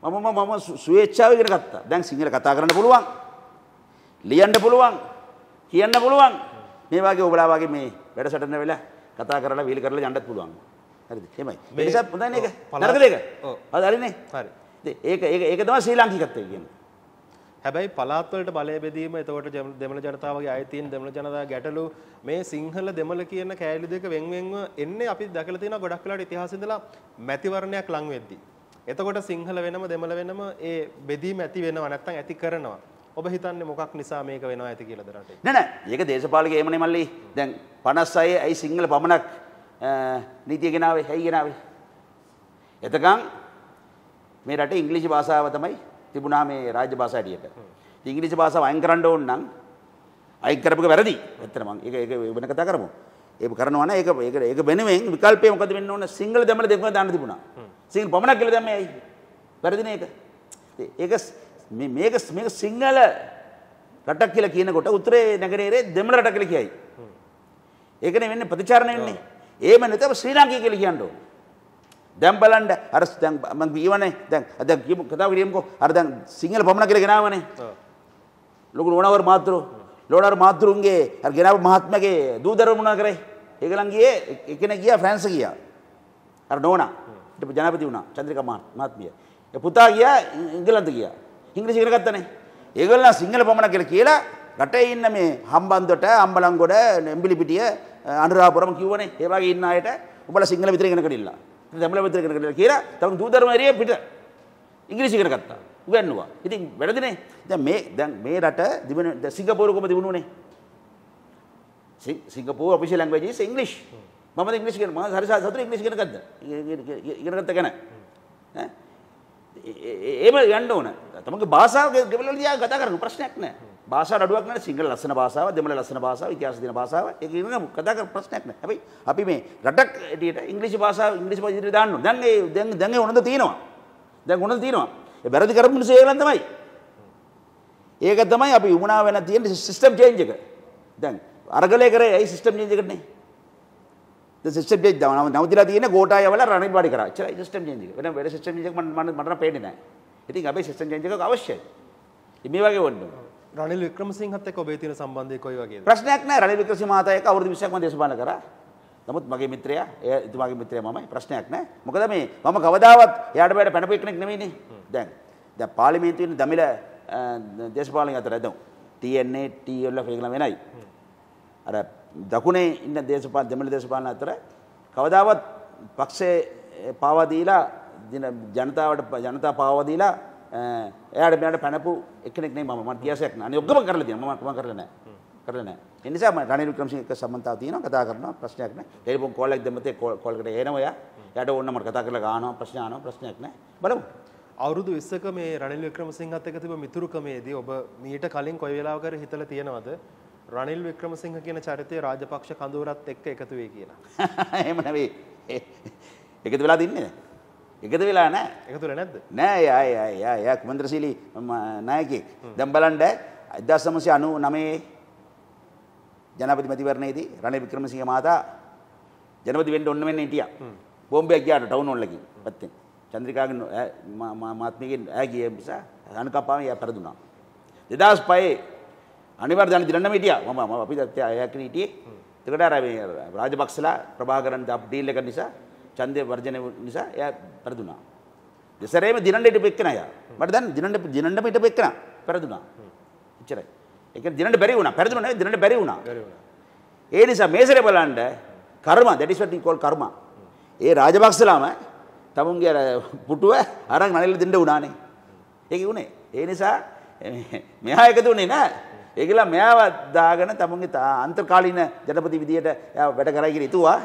මම මම ස්වේච්ඡාව ඉගෙන ගත්තා. දැන් සිංහල කතා කරන්න පුළුවන්. ලියන්න පුළුවන්. කියන්න පුළුවන්. මේ වගේ ඔබලා වගේ මේ වැඩසටහන වෙලා කතා කරලා වීල් කරලා යන්නත් පුළුවන්. හරිද? එහෙමයි. ඒ නිසා හොඳයි නේද? නරකද ඒක? ඔව්. හරි හරිනේ. හරි. ඒක ඒක ඒක තමයි ශ්‍රී ලාංකිකත්වය කියන්නේ. හැබැයි පලාත්වලට බලය බෙදීම එතකොට දෙමළ ජනතාවගේ අයිතියෙන් දෙමළ ජනතා ගැටලු මේ සිංහල දෙමළ කියන කෑලි දෙක වෙන්වෙන්ව එන්නේ අපි දැකලා තියෙන ගොඩක් වෙලාට ඉතිහාසෙ ඉඳලා මැතිවරණයක් ලඟ වෙද්දී. එතකොට සිංහල වෙනම දෙමළ වෙනම ඒ බෙදීම ඇති වෙනවා නැත්නම් ඇති කරනවා. ඔබ හිතන්නේ මොකක් නිසා මේක වෙනවා ඇති කියලාද රටේ? නෑ නෑ. ඒක දේශපාලක එහෙමනේ මල්ලි. දැන් 56 ඇයි සිංහල පමණක් නීතිය ගෙනාවේ ඇයි ගෙනාවේ? එතකන් මේ රටේ ඉංග්‍රීසි භාෂාව තමයි තිබුණා මේ රාජ්‍ය භාෂා ඇඩියට. ඉතින් ඉංග්‍රීසි භාෂාව අයින් කරන්න ඕන නම් අයින් කරපුවක වැරදි. ඇත්තට මම ඒක ඒක වෙන කතා කරමු. ඒක කරනවා නම් ඒක ඒක ඒක වෙනුවෙන් විකල්පය මොකද වෙන්න ඕන? සිංහල දෙමළ දෙකම දාන්න තිබුණා. සිංහල පමණක් කියලා දැම්මේ ඇයි? වැරදිනේ ඒක. ඒක මේ මේක මේක සිංහල රටක් කියලා කියනකොට උත්තරේ නගරයේ දෙමළ රටක් කියලා කියයි. ඒකනේ වෙන්නේ ප්‍රතිචාරණ වෙන්නේ. එහෙම නැත්නම් ශ්‍රී ලංකාව කියලා කියන්න ඕනේ. දැන් බලන්න අර දැන් මම කියවනේ දැන් දැන් කියමු කතාව කියමුකෝ අර දැන් සිංහල පමණ කියලා ගෙනාවනේ ලොකු නෝනවර් මාතෘ ලෝනවර් මාතෘන්ගේ අර ගෙනාව මහත්මගේ දූදරු මොනා කරේ ඒගලන් ගියේ එකෙනෙක් ගියා ෆ්‍රාන්ස් ගියා අර නෝනා ඊට ජනාධිපති වුණා චන්ද්‍රිකා මහත්මිය ඒ පුතා ගියා ඉංගලන්ත ගියා ඉංග්‍රීසි ඉගෙන ගත්තනේ ඒගොල්ලන් සිංහල පමණ කියලා කියලා රටේ ඉන්න මේ හම්බන්තොට අම්බලන්ගොඩ එම්බිලිපිටිය අනුරාපුරම කිව්වනේ ඒ වගේ ඉන්න අයට ඔබලා සිංහල විතර ඉගෙන ගනිලා දෙමළ මිත්‍රකන කරලා කියලා තම දූධර්මරිය පිට ඉංග්‍රීසි කරගත්තා. උගන්වුවා. ඉතින් වැරදිනේ. දැන් මේ දැන් මේ රට දිවෙන සිංගප්පූරු කොහමද දිනුනේ? සිංගප්පූරු ඔෆිෂල් ලැන්ග්වේජ් is English. මම දැන් ඉංග්‍රීසි කියන මම හරි සතුට ඉංග්‍රීසි ඉගෙන ගත්තා. ඉගෙන ගත්ත ගැන. ඈ එහෙම යන්න ඕන. තමන්ගේ භාෂාව ගෙවලා තියා කතා කරන්න ප්‍රශ්නයක් නැහැ. භාෂා අඩුවක් නැහැ සිංහල ලස්සන භාෂාව දෙමළ ලස්සන භාෂාව ඉතිහාස දින භාෂාව ඒක ඉන්න කතා කර ප්‍රශ්නයක් නැහැ හැබැයි අපි මේ රටක් ඇටියට ඉංග්‍රීසි භාෂාව ඉංග්‍රීසි භාෂාව ඉදිරියට දාන්න ඕනේ දැන් ඒ දැන් දැන් ඒ හොඳ තියෙනවා දැන් හොඳ තියෙනවා ඒ වැරදි කරපු මිනිස්සු ඒගොල්ලන් තමයි ඒක තමයි අපි වුණා වෙන තියෙන සිස්ටම් චේන්ජ් එක දැන් අරගලේ කරේ ඇයි සිස්ටම් චේන්ජ් එකට නේ දැන් සිස්ටම් චේන්ජ් දවනම නවතිලා තියෙන ගෝටා යවලා රණින් වාඩි කරා ඉතින් සිස්ටම් චේන්ජ් එක වෙන වෙන සිස්ටම් චේන්ජ් එක මට මට නම් පේන්නේ නැහැ ඉතින් අපේ සිස්ටම් චේන්ජ් එකක් අවශ්‍යයි මේ වගේ වොන්න ඕනේ රනිල් වික්‍රමසිංහත් එක්ක ඔබේ තියෙන සම්බන්ධය කොයි වගේද? ප්‍රශ්නයක් නැහැ. රනිල් වික්‍රමසිංහ මහතා එක්ක අවුරුදු 20ක් මම දේශපාලන කරා. නමුත් මගේ මිත්‍රයා, එයා ඉතුමාගේ මිත්‍රයා මමයි. ප්‍රශ්නයක් නැහැ. මොකද මේ මම කවදාවත් එයාට බයට පැනපු කෙනෙක් නෙමෙයිනේ. දැන් දැන් පාර්ලිමේන්තුවේ ඉන්න දමිළ දේශපාලන අතර දැන් TNA TLF එකල වෙනයි. අර දකුණේ ඉන්න දේශපාලන දෙමළ දේශපාලන අතර කවදාවත් පක්ෂේ පාවා දීලා ජනතාවට ජනතාව පාවා දීලා එයාට මෙයාට පැනපු එකෙක් නෙමෙයි මම මට තියාසයක් නෑ අනේ ඔක්කොම කරලා තියෙනවා මම මම කරලා නෑ කරලා නෑ ඒ නිසා මම රනිල් වික්‍රමසිංහ එක්ක සම්බන්ධතාව තියෙනවා කතා කරනවා ප්‍රශ්නයක් නෑ ටෙලිෆෝන් කෝල් එකක් දැම්මත් ඒ කෝල් එකට එනවා එයා එයාට ඕන නම්බර් කතා කරලා ගන්නවා ප්‍රශ්න අහනවා ප්‍රශ්නයක් නෑ බලමු අවුරුදු විස්සක මේ රනිල් වික්‍රමසිංහත් එක තිබ මිතුරුකමේදී ඔබ මීට කලින් කොයි වෙලාවකර හිතලා තියෙනවද රනිල් වික්‍රමසිංහ කියන චරිතය රාජපක්ෂ කඳවුරත් එක්ක එකතු වෙයි කියලා. එහෙම නෙවෙයි. එකතු වෙලා දින්නේ. එකතු වෙලා නෑ එකතුල නැද්ද නෑ යාය යා යා කුමන්ද්‍රශීලී නායකේ දැන් බලන්න 1999 ජනාධිපති මැතිවරණයේදී රනිල් වික්‍රමසිංහ මහතා ජනපති වෙන්න ඔන්න වෙන්න හිටියා බෝම්බයක් ගියාට ටවුන් හෝල් එකකින් පැත්තෙන් චන්ද්‍රිකාගේ මාත්මිකෙන් ඈ ගිය නිසා අනුකම්පාවෙන් එයා පෙරදුනා 2005 අනිවාර්ය ජන දිනන්නම හිටියා මම අපි දැක්කේ අයයක් හිටියේ එතකොට අර මේ රාජපක්ෂලා ප්‍රභාකරන් ඩීල් එක නිසා ඡන්දේ වර්ජනය නිසා එයා පෙරදුනා. දෙසරේම දිනන්න හිටපු එක්කන එයා. මට දැන් දිනන්න දිනන්නම හිටපු එක්කන පෙරදුනා. එච්චරයි. ඒක දිනන්න බැරි වුණා. පෙරදුනා නෙවෙයි දිනන්න බැරි වුණා. බැරි වුණා. ඒ නිසා මේසරේ බලන්න කර්ම that is what we call karma. ඒ රාජපක්ෂලාම තමුන්ගේ අර පුටුව අරන් නලිල දෙන්න උනානේ. ඒක උනේ. ඒ නිසා මෙහා එකතු උනේ නෑ. ඒකලා මෙයාව දාගෙන තමුන්ගේ අන්තර්කාලීන ජනපති විදියට එයා වැඩ කරයි කියලා හිතුවා.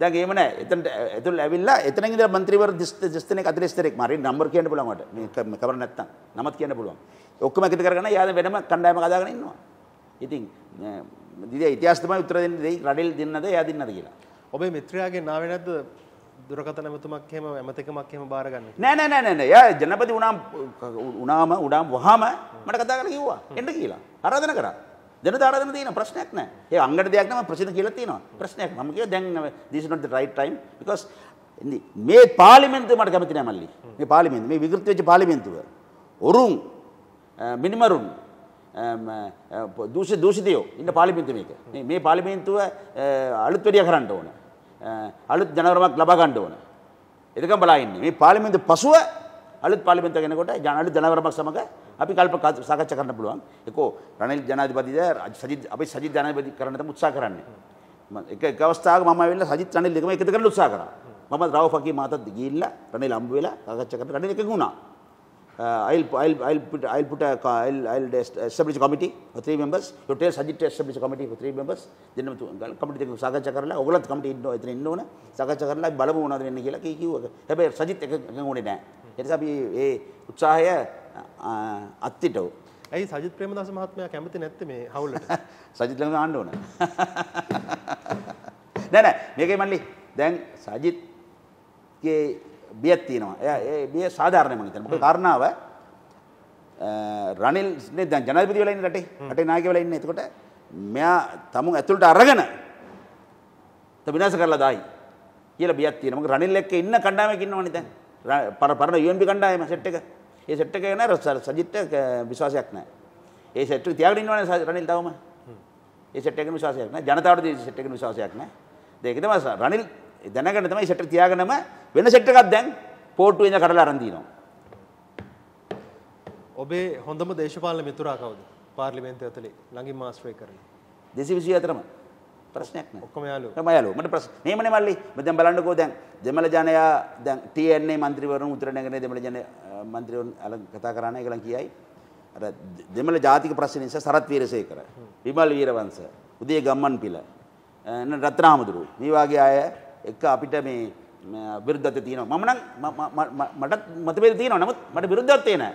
දැන් එහෙම නෑ. එතනට එතුල් ඇවිල්ලා එතන ඉඳලා മന്ത്രിවරු 30 දෙනෙක් 40 දෙනෙක් මාරි නම්බර් කියන්න පුළුවන් මට. මේ කවර නැත්තම් නමත් කියන්න පුළුවන්. ඔක්කොම එකතු කරගෙන යාද වෙනම කණ්ඩායම කදාගෙන ඉන්නවා. ඉතින් දිදී ඉතිහාස තමයි උත්තර දෙන්නේ දෙයි රඩෙල් දෙන්නද එයා දෙන්නද කියලා. ඔබේ මිත්‍රයාගේ නාමය නැද්ද දුරකථන මෙතුමක් එහෙම ඇමතිකමක් එහෙම බාර ගන්න. නෑ නෑ නෑ නෑ. එයා ජනපති උනාම උනාම උඩාම වහම මට කතා කරලා කිව්වා. එන්න කියලා. ආරාධනා කරා. දැනට ආරාධන තියෙනවා ප්‍රශ්නයක් නැහැ. ඒ අංගඩ දෙයක් නම ප්‍රශ්න කියලා තියෙනවා. ප්‍රශ්නයක්. මම කියව දැන් this is not the right time because මේ පාර්ලිමේන්තුව මට කැමති නෑ මල්ලි. මේ පාර්ලිමේන්තුව මේ විකෘති වෙච්ච පාර්ලිමේන්තුව. ඔරුන් මිනිමරුන් දූෂිත දූෂිතයෝ ඉන්න පාර්ලිමේන්තුව මේක. මේ පාර්ලිමේන්තුව අලුත් වැඩිය කරන්න ඕන. අලුත් ජනවරමක් ලබා ගන්න ඕන. එතකම් බලා ඉන්නේ. මේ පාර්ලිමේන්තුව පසුව අලුත් පාර්ලිමේන්තුව ගෙනකොට ජන අලුත් ජනවරමක් සමග අපි කල්ප සාකච්ඡා කරන්න පුළුවන්. ඒකෝ රනිල් ජනාධිපතිද සජිත් අපි සජිත් ජනාධිපති කරන්න තම උත්සාහ කරන්නේ. එක එක අවස්ථාවක මම ඇවිල්ලා සජිත් රනිල් එකම එකතු කරලා උත්සාහ කරා. මම රාව් ෆකී මාතත් ගිහිල්ලා රනිල් හම්බ වෙලා සාකච්ඡා කරලා රනිල් එකඟ වුණා. I'll, I'll, I'll put, I'll put a, I'll, I'll establish a committee for three members. You tell Sajid to establish a committee for three members. Then committee එක සාකච්ඡා කරලා ඔයගලත් committee ඉන්න එතන ඉන්න ඕන සාකච්ඡා කරලා බලමු මොනවද වෙන්නේ කියලා කී කිව්වා. හැබැයි සජිත් එක එකඟ වුණේ නැහැ. ඒ නිසා අපි ඒ උත්සාහය අත්තිටව. ඇයි සජිත් ප්‍රේමදාස මහත්මයා කැමති නැත්තේ මේ හවුලට? සජිත් ළඟ ආන්න ඕන. නෑ නෑ මේකේ මල්ලි දැන් සජිත්ගේ බියක් තියෙනවා. එයා ඒ බිය සාධාරණයි මම හිතන්නේ. මොකද කාරණාව රනිල් නේ දැන් ජනාධිපති වෙලා ඉන්නේ රටේ. රටේ නායකයෙක් වෙලා ඉන්නේ. එතකොට මෙයා තමුන් ඇතුළට අරගෙන ත විනාශ කරලා දායි කියලා බියක් තියෙනවා. මොකද රනිල් එක්ක ඉන්න කණ්ඩායමක් ඉන්නවනේ දැන්. පරණ UNP කණ්ඩායම සෙට් එක. ඒ සෙට් එක ගැන සජිත්ට විශ්වාසයක් නැහැ. ඒ සෙට් එක තියාගෙන ඉන්නවනේ රනිල් තවම. ඒ සෙට් එක ගැන විශ්වාසයක් නැහැ. ජනතාවට ඒ සෙට් එක ගැන විශ්වාසයක් නැහැ. ඒක තමයි රනිල් දැනගෙන තමයි සෙට් එක තියාගෙනම වෙන සෙට් එකක් දැන් පෝට්ටුවේ ඉඳලා කඩලා අරන් දිනවා. ඔබේ හොඳම දේශපාලන මිතුරා කවුද? පාර්ලිමේන්තුව ඇතුලේ ළඟින් මාස්ටර් කරන. 224ම ප්‍රශ්නයක් නෑ. ඔක්කොම යාළුවෝ. මම යාළුවෝ. මට ප්‍රශ්න. මේමනේ මල්ලි. මම දැන් බලන්නකෝ දැන් දෙමළ ජනයා දැන් TNA മന്ത്രിවරුන් උතුරනගෙන දෙමළ ජනයා මන්ත්‍රීවන් අලං කතා කරන්න ඒගොල්ලන් කියයි අර දෙමළ ජාතික ප්‍රශ්න නිසා සරත් වීරසේකර විමල් වීරවංශ උදේ ගම්මන් පිළ එන්න රත්නාමඳුරු මේ වගේ අය එක්ක අපිට මේ විරුද්ධත්වය තියෙනවා මම නම් මටත් මතභේද තියෙනවා නමුත් මට විරුද්ධත්වය නැහැ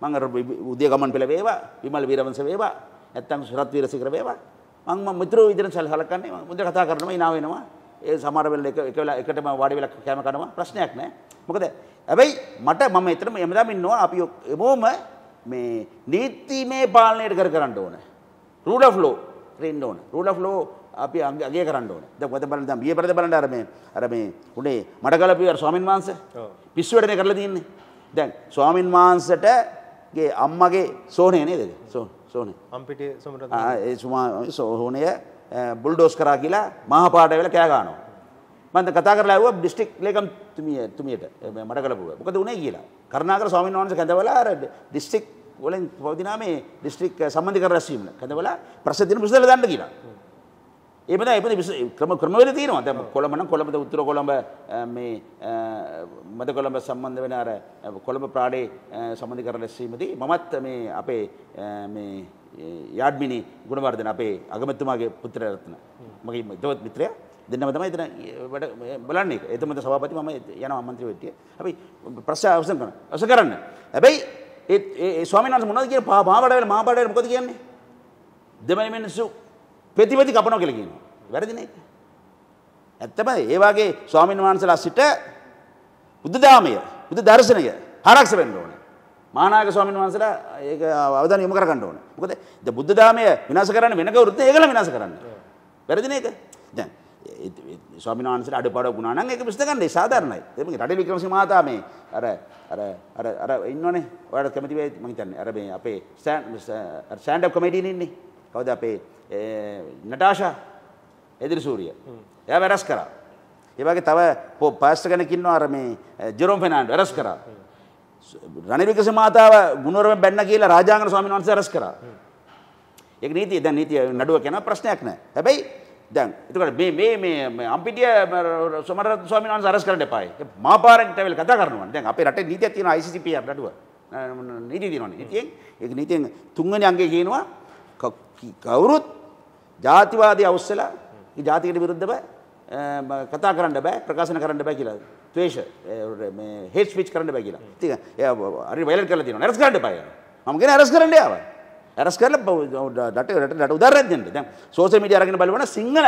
මම උදේ ගම්මන් පිළ වේවා විමල් වීරවංශ වේවා නැත්තම් සරත් වීරසේකර වේවා මම මිත්‍රෝ විදිහට සලකන්නේ මම මුද කතා කරනවා ඉනාව වෙනවා ඒ සමහර වෙලාවට එක එක වෙලාව එකටම වාඩි වෙලා කැම කරනවා ප්‍රශ්නයක් නැහැ මොකද හැබැයි මට මම එතරම් හැමදාම ඉන්නවා අපි එමෝම මේ නීතිමය පාලනයට කර කරන්න ඕන. රූල් ඔෆ් ලෝ රෙන්න ඕන. රූල් ඔෆ් ලෝ අපි අගේ කරන්න ඕන. දැන් ඔතන බලන්න දැන් ඊයේ පෙරද බලන්න අර මේ අර මේ උනේ මඩ ගලපි අර ස්වාමින් වහන්සේ. ඔව්. පිස්සුවටනේ කරලා තින්නේ. දැන් ස්වාමින් වහන්සේට ගේ අම්මගේ සෝනේ නේද? සෝන සෝනේ. අම්පිටේ සොමරත්. ආ ඒ සෝනේ බුල්ඩෝස් කරා කියලා මහපාඩ වෙලා කෑ ගන්නවා. මම කතා කරලා ආවුවා ඩිස්ත්‍රික් ලේකම් තුමිය තුමියට මට කළපුවා. මොකද උනේ කියලා. කරුණාකර ස්වාමීන් වහන්සේ කැඳවලා අර ඩිස්ත්‍රික් වලින් පවතිනා මේ ඩිස්ත්‍රික් සම්බන්ධ කර රැස්වීම කැඳවලා ප්‍රශ්න දින විසඳලා දාන්න කියලා. ඒ බඳ ඒ ක්‍රම ක්‍රමවල තියෙනවා. දැන් කොළඹ නම් කොළඹ උතුර කොළඹ මේ මද කොළඹ සම්බන්ධ වෙන අර කොළඹ ප්‍රාඩේ සම්බන්ධ කර රැස්වීමදී මමත් මේ අපේ මේ යාඩ්මිනි ගුණවර්ධන අපේ අගමැතිතුමාගේ පුත්‍රයා රත්න මගේ දවත් මිත්‍රයා දෙන්නම තමයි එතන වැඩ බලන්නේ. එතමද සභාපති මම යනවා මන්ත්‍රී වෙට්ටිය. අපි ප්‍රශ්න අවසන් කරනවා. අවසන් කරන්න. හැබැයි ඒ ඒ ස්වාමීන් වහන්සේ මොනවද කියන්නේ? පාවඩවල මාබඩවල මොකද කියන්නේ? දෙමළ මිනිස්සු ප්‍රතිපති කපනවා කියලා කියනවා. වැරදි නේද? ඇත්තම ඒ වගේ ස්වාමීන් වහන්සේලා සිට බුද්ධ ධාමය, බුද්ධ දර්ශනය ආරක්ෂා වෙන්න ඕනේ. මානායක ස්වාමීන් වහන්සේලා ඒක අවධානය යොමු කරගන්න ඕනේ. මොකද ද බුද්ධ ධාමය විනාශ කරන්න වෙන කවුරුත් ඒකලා විනාශ කරන්න. වැරදි නේද? දැන් ස්වාමිනාන්සට අඩපාඩක් වුණා නම් ඒක විශ්ද ගන්න සාධාරණයි. ඒක මේ රඩේ වික්‍රමසිංහ මහතා මේ අර අර අර අර ඉන්නෝනේ. ඔයාලට කැමති වෙයි මං හිතන්නේ. අර මේ අපේ ස්ටෑන්ඩ් අප් කොමේඩියන් ඉන්නේ. කවුද අපේ නටාෂා එදිරිසූරිය. එයා වෙරස් කරා. ඒ වගේ තව පාස්ටර් කෙනෙක් ඉන්නවා අර මේ ජෙරොම් ෆෙනාන්ඩෝ වෙරස් කරා. රනිල් වික්‍රමසිංහ මහතාව ගුණවරම බැන්න කියලා රාජාංගන ස්වාමිනාන්සට වෙරස් කරා. ඒක නීතිය දැන් නීතිය නඩුව කියන ප්‍රශ්නයක් නෑ. හැබැයි දැන් එතකොට මේ මේ මේ අම්පිටිය සමරත් ස්වාමීන් වහන්සේ අරස් කරන්න එපායි. මාපාරෙන් ටැවල් කතා කරනවා. දැන් අපේ රටේ නීතියක් තියෙනවා ICCPR නඩුව. නීතිය තියෙනවානේ. නීතියෙන් ඒක නීතියෙන් තුන්වෙනි අංගය කියනවා කවුරුත් ජාතිවාදී අවශ්‍යලා ඒ ජාතිකට විරුද්ධව කතා කරන්න බෑ ප්‍රකාශන කරන්න බෑ කියලා. ද්වේෂ මේ හේට් ස්පීච් කරන්න බෑ කියලා. ඉතින් එයා හරි වයලන්ට් කරලා තියෙනවා. අරස් කරන්න එපා. මම කියන්නේ අරස් කරන්න යාවා. ඇරස් කරල ට ට උදරජෙන්ට දැ සෝස මිඩිය අරගෙන බලවන සිංහල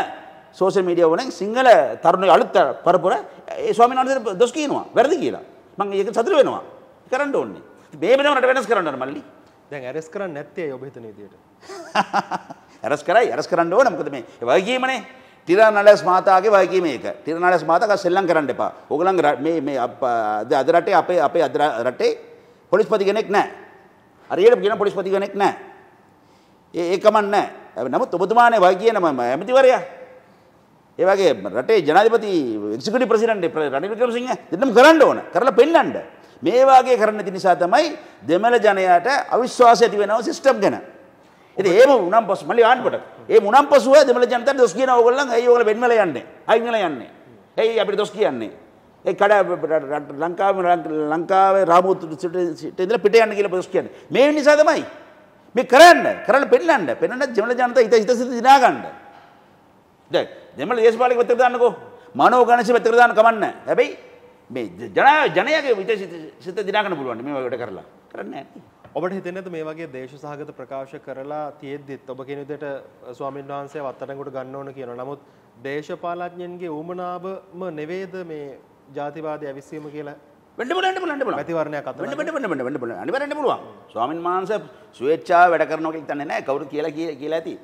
සෝස මීඩිය වනෙන් සිංහල තරුණ අලුත් පරපුර ඒ ස්වාමිනාට දොස් කියනවා වැරදි කියලා මං ඒක සතුර වෙනවා කරන්න ඕන්නේ බේමනට වෙනස් කරන්න මල්ලි දැන් ඇරස් කරන්න නැත්තේ ඔබහිතන විදියට ඇරස් කරයි ඇරස් කරන්න ඕන මොකද මේ වගේමනේ තිරනලස් මාතාගේ වගේ මේක තිරනලස් මාතක සෙල්ලම් කරන්න එපා ඕගලන් මේ මේ අද රටේ අපේ අපේ අද රටේ පොලිස්පති කෙනෙක් නැහැ හරියට කියන පොලිස්පති කෙනෙක් නැහැ ඒකමන්න නමුත් ඔබතුමානය වගේ නම ඇමතිවරයා. ඒවගේ රටේ ජනාධපති ක්ෂකටි ප්‍රසිරන්ට රනිිකර සිංහ දෙනම් කරන්න ඕන කරලා පෙන්න්නට. මේවාගේ කරන්න ති නිසා තමයි දෙමළ ජනයාට අවිශ්වාස ඇති වෙනව සිිස්ටම් ගැන. ඒ උනම් පස් මලි ආන්ට ඒ මුනම් පසුව දෙමල ජනත දොස් කියන ඔගොල්ල ඒවල බෙන්මල යන්න අයිල යන්නේ. ඇයි අපි දොස් කියන්නේ. ඒ කඩ ලංකාව ලංකාව රාමුතු සිට ඉදල පිට යන්න කියල දොස් කියන්නේ මේ නිසා තමයි. මේ කරන්න කරලා පෙන්නන්න පෙන්නන්න දෙමළ ජනතාව හිත හිත සිත දිනා ගන්න. දැන් දෙමළ දේශපාලක පැත්තට දාන්නකෝ. මනෝ ගණිත පැත්තට දාන්න කමන්නේ. හැබැයි මේ ජනයා ජනයාගේ හිත සිත දිනා ගන්න පුළුවන් මේ වගේ වැඩ කරලා. කරන්නේ නැහැ. ඔබට හිතෙනද මේ වගේ දේශ සහගත ප්‍රකාශ කරලා තියෙද්දිත් ඔබ කියන විදිහට ස්වාමීන් වහන්සේ වත්තටඟුට ගන්න ඕන කියනවා. නමුත් දේශපාලඥයන්ගේ උමනාවම නෙවෙයිද මේ ජාතිවාදී ඇවිස්සීම කියලා වෙන්න පුළුවන් වෙන්න පුළුවන් වෙන්න පුළුවන් ඇතිවරණයක් අතන වෙන්න වෙන්න වෙන්න වෙන්න පුළුවන් අනිවාර්යෙන් වෙන්න පුළුවන් ස්වාමින් වහන්සේ ස්වේච්ඡාව වැඩ කරනවා කියලා හිතන්නේ නැහැ කවුරු කියලා කියලා ඇති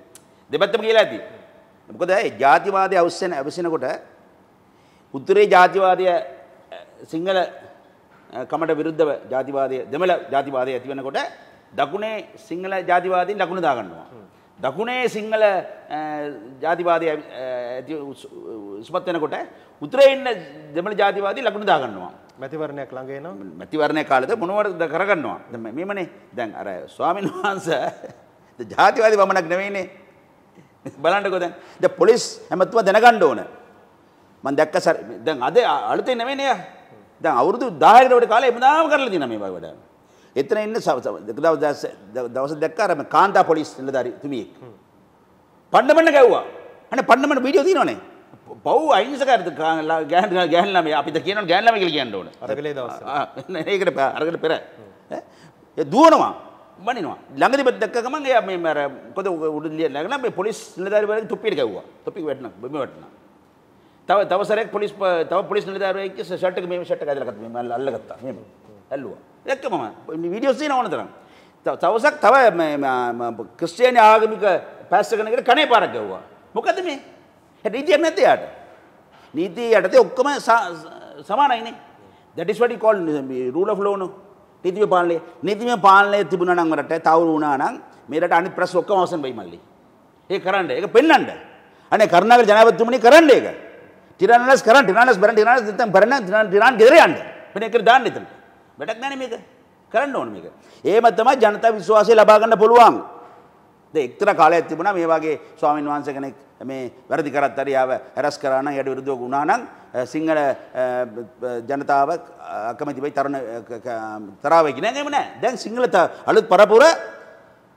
දෙපැත්තම කියලා ඇති මොකද ඒ ජාතිවාදය අවසන් අවසිනකොට උත්තරේ ජාතිවාදය සිංහල කමට විරුද්ධව ජාතිවාදය දෙමළ ජාතිවාදය ඇති වෙනකොට දකුණේ සිංහල ජාතිවාදීන් දකුණ දා ගන්නවා. දකුණේ සිංහල ජාතිවාදය ඇති උස්පත් වෙනකොට උතුරේ ඉන්න දෙමළ ජාතිවාදී ලකුණු දා ගන්නවා. මැතිවරණයක් ළඟ එනවා මැතිවරණය කාලෙද මොනවද කරගන්නවා දැන් මේමනේ දැන් අර ස්වාමීන් වහන්සේ ජාතිවාදී වමනක් නෙවෙයිනේ බලන්නකෝ දැන් දැන් පොලිස් හැමතුම දැනගන්න ඕන මම දැක්ක සර දැන් අද අලුතෙන් නෙවෙයිනේ දැන් අවුරුදු 10කට වඩා කාලේ එමුදාම කරලා තියෙනවා මේ වඩා එතන ඉන්න දවස් දවස් දැක්ක අර කාන්තා පොලිස් නිලධාරි තුමියෙක් පණ්ඩමන්න ගැව්වා අනේ පණ්ඩමන්න වීඩියෝ තියෙනවනේ බව් අයිංසක ඇත ගෑන් ගෑන්ලම අපිට කියන ගෑන්ලම කියල කියන්න ඕන ඒකට අරකට පෙර දුවනවා බනිනවා ළඟදි බද්දක්කම එයා මේ අර කොද උඩලිය නැගලා මේ පොලිස් නිලධාරිවරයෙක් තුප්පියට ගැව්වා තුප්පි වැටන බිම වැටන තව තව සැරයක් පොලිස් තව පොලිස් නිලධාරිවරයෙක් ෂර්ට් එක මේ ෂර්ට් එක ඇදලා ගත්තා මේ අල්ලගත්තා මේ ඇල්ලුවා එක්කම මේ වීඩියෝස් දින ඕන තරම් තවසක් තව මේ ක්‍රිස්තියානි ආගමික පැස්ස කෙනෙක්ට කණේ පාරක් ගැව්වා මොකද මේ හැට නීතියක් නැද්ද යාට? නීතිය යටතේ ඔක්කොම සමානයිනේ. that is what you call rule of law no. නීතිමය පාලනය. නීතිමය පාලනය තිබුණා නම් රටට තවුරු වුණා නම් මේ රට අනිත් ප්‍රශ්න ඔක්කොම අවසන් වෙයි මල්ලි. ඒක කරන්න. ඒක පෙන්වන්න. අනේ කරුණාකර ජනාධිපතිතුමනි කරන්න ඒක. ටිරානලස් කරන්න ටිරානලස් බරන් ටිරානලස් දෙතම් බරන ටිරාන ටිරාන ගෙදර යන්න. මෙන්න ඒකට දාන්න එතන. වැඩක් නැහැ මේක. කරන්න ඕන මේක. එහෙම තමයි ජනතා විශ්වාසය ලබා ගන්න පුළුවන්. ද එක්තර කාලයක් තිබුණා මේ වගේ ස්වාමින් වහන්සේ කෙනෙක් මේ වැරදි කරත් හරි ආව හරස් කරා නම් යට විරුද්ධව වුණා නම් සිංහල ජනතාව අකමැති වෙයි තරණ තරාවෙයි නෑ එහෙම නෑ දැන් සිංහල අලුත් පරපුර